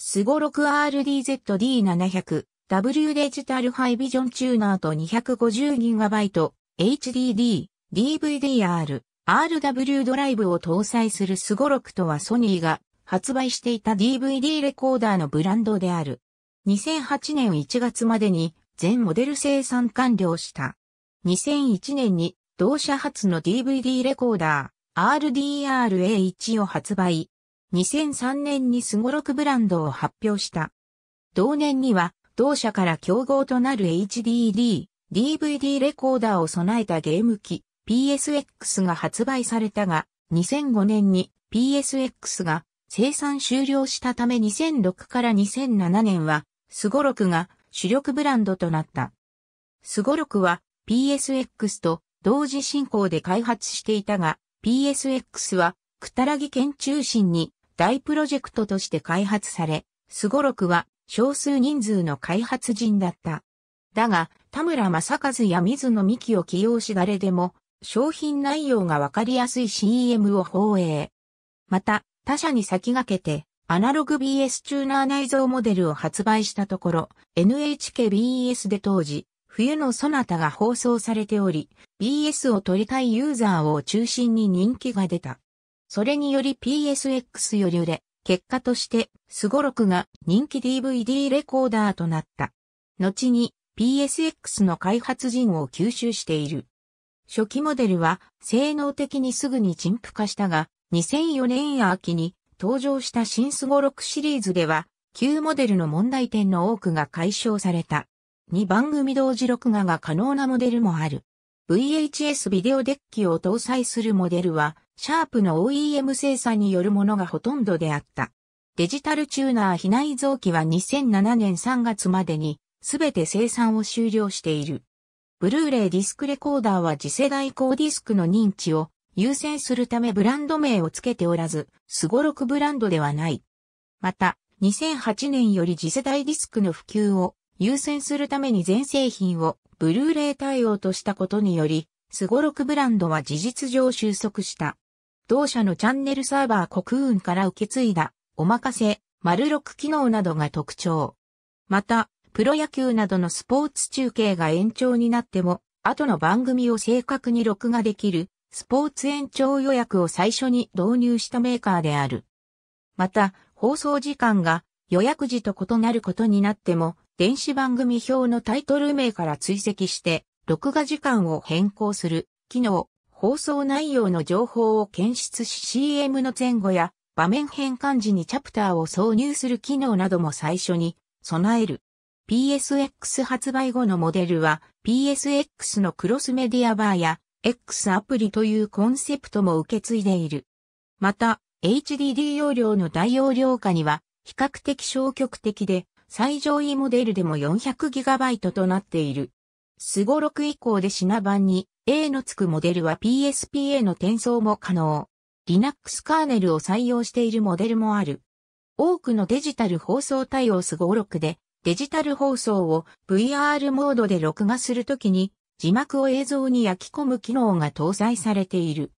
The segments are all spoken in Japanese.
スゴロク r d z d 7 0 0 W デジタルハイビジョンチューナーと 250GB、HDD、DVDR、RW ドライブを搭載するスゴロクとはソニーが発売していた DVD レコーダーのブランドである。2008年1月までに全モデル生産完了した。2001年に同社初の DVD レコーダー RDRA1 を発売。2003年にスゴロクブランドを発表した。同年には、同社から競合となる HDD、DVD レコーダーを備えたゲーム機 PSX が発売されたが、2005年に PSX が生産終了したため2006から2007年は、スゴロクが主力ブランドとなった。スゴロクは PSX と同時進行で開発していたが、PSX はくたらぎ県中心に大プロジェクトとして開発され、スゴロクは少数人数の開発人だった。だが、田村正和や水野美紀を起用し誰でも、商品内容がわかりやすい CM を放映。また、他社に先駆けて、アナログ BS チューナー内蔵モデルを発売したところ、NHKBS で当時、冬のソナタが放送されており、BS を撮りたいユーザーを中心に人気が出た。それにより PSX より売れ、結果として、スゴロクが人気 DVD レコーダーとなった。後に PSX の開発陣を吸収している。初期モデルは性能的にすぐに陳腐化したが、2004年秋に登場した新スゴロクシリーズでは、旧モデルの問題点の多くが解消された。2番組同時録画が可能なモデルもある。VHS ビデオデッキを搭載するモデルは、シャープの OEM 生産によるものがほとんどであった。デジタルチューナー非内臓器は2007年3月までにすべて生産を終了している。ブルーレイディスクレコーダーは次世代高ディスクの認知を優先するためブランド名を付けておらず、スゴロクブランドではない。また、2008年より次世代ディスクの普及を優先するために全製品をブルーレイ対応としたことにより、スゴロクブランドは事実上収束した。同社のチャンネルサーバー国運から受け継いだ、おまかせ、丸六機能などが特徴。また、プロ野球などのスポーツ中継が延長になっても、後の番組を正確に録画できる、スポーツ延長予約を最初に導入したメーカーである。また、放送時間が予約時と異なることになっても、電子番組表のタイトル名から追跡して、録画時間を変更する機能放送内容の情報を検出し CM の前後や場面変換時にチャプターを挿入する機能なども最初に備える。PSX 発売後のモデルは PSX のクロスメディアバーや X アプリというコンセプトも受け継いでいる。また、HDD 容量の大容量化には比較的消極的で最上位モデルでも 400GB となっている。スゴク以降で品番に A のつくモデルは PSP への転送も可能。Linux カーネルを採用しているモデルもある。多くのデジタル放送対応スゴクでデジタル放送を VR モードで録画するときに字幕を映像に焼き込む機能が搭載されている。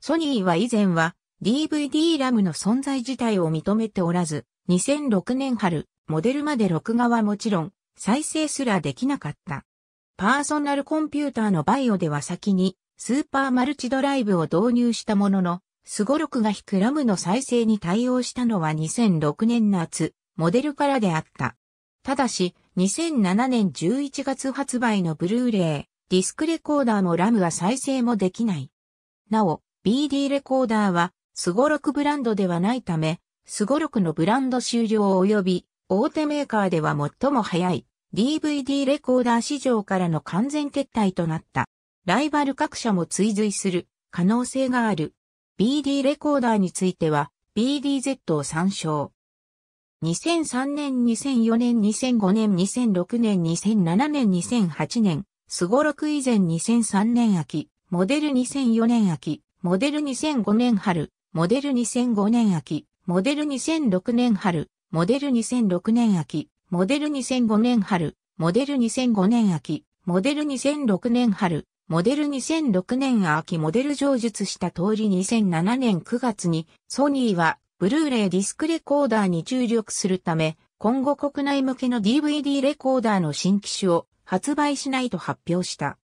ソニーは以前は DVD ラムの存在自体を認めておらず、2006年春、モデルまで録画はもちろん、再生すらできなかった。パーソナルコンピューターのバイオでは先にスーパーマルチドライブを導入したものの、スゴロクが引くラムの再生に対応したのは2006年夏、モデルからであった。ただし、2007年11月発売のブルーレイ、ディスクレコーダーもラムは再生もできない。なお、BD レコーダーは、スゴロクブランドではないため、スゴロクのブランド終了及び、大手メーカーでは最も早い。DVD レコーダー市場からの完全撤退となった。ライバル各社も追随する可能性がある。BD レコーダーについては BDZ を参照。2003年、2004年、2005年、2006年、2007年、2008年、スゴロク以前2003年秋、モデル2004年秋、モデル2005年春、モデル2005年秋、モデル2006年春、モデル2006年秋、モデル2005年春、モデル2005年秋、モデル2006年春、モデル2006年秋モデル上述した通り2007年9月にソニーはブルーレイディスクレコーダーに注力するため今後国内向けの DVD レコーダーの新機種を発売しないと発表した。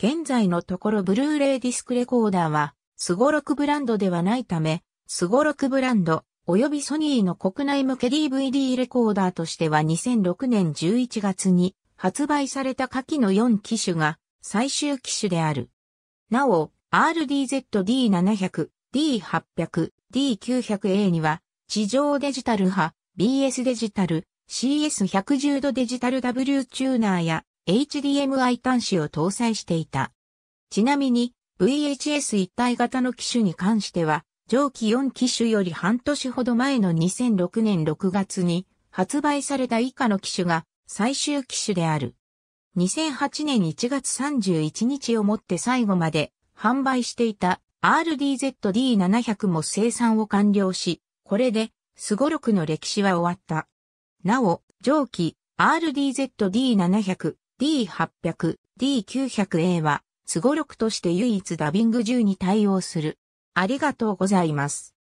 現在のところブルーレイディスクレコーダーはスゴロクブランドではないためスゴロクブランド及びソニーの国内向け DVD レコーダーとしては2006年11月に発売された下記の4機種が最終機種である。なお、RDZD700、D800、D900A には地上デジタル波、BS デジタル、CS110 度デジタル W チューナーや HDMI 端子を搭載していた。ちなみに VHS 一体型の機種に関しては上記4機種より半年ほど前の2006年6月に発売された以下の機種が最終機種である。2008年1月31日をもって最後まで販売していた RDZD700 も生産を完了し、これでスゴロクの歴史は終わった。なお、上記 RDZD700、D800、D900A はスゴロクとして唯一ダビング10に対応する。ありがとうございます。